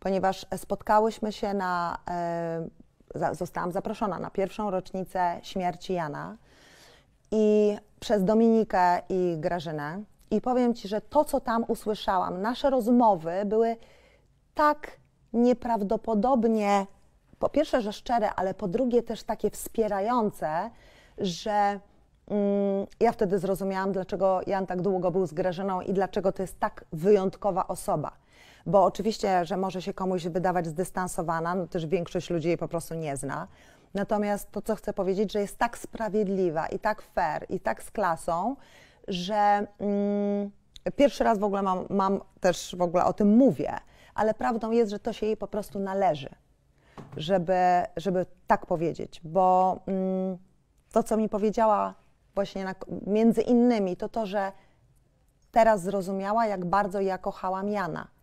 ponieważ spotkałyśmy się na, e, zostałam zaproszona na pierwszą rocznicę śmierci Jana i przez Dominikę i Grażynę. I powiem Ci, że to, co tam usłyszałam, nasze rozmowy były tak nieprawdopodobnie, po pierwsze, że szczere, ale po drugie też takie wspierające, że mm, ja wtedy zrozumiałam, dlaczego Jan tak długo był z Grażyną i dlaczego to jest tak wyjątkowa osoba. Bo oczywiście, że może się komuś wydawać zdystansowana, no też większość ludzi jej po prostu nie zna. Natomiast to, co chcę powiedzieć, że jest tak sprawiedliwa i tak fair i tak z klasą, że mm, pierwszy raz w ogóle mam, mam też w ogóle o tym mówię, ale prawdą jest, że to się jej po prostu należy, żeby, żeby tak powiedzieć, bo mm, to, co mi powiedziała właśnie na, między innymi, to to, że teraz zrozumiała, jak bardzo ja kochałam Jana.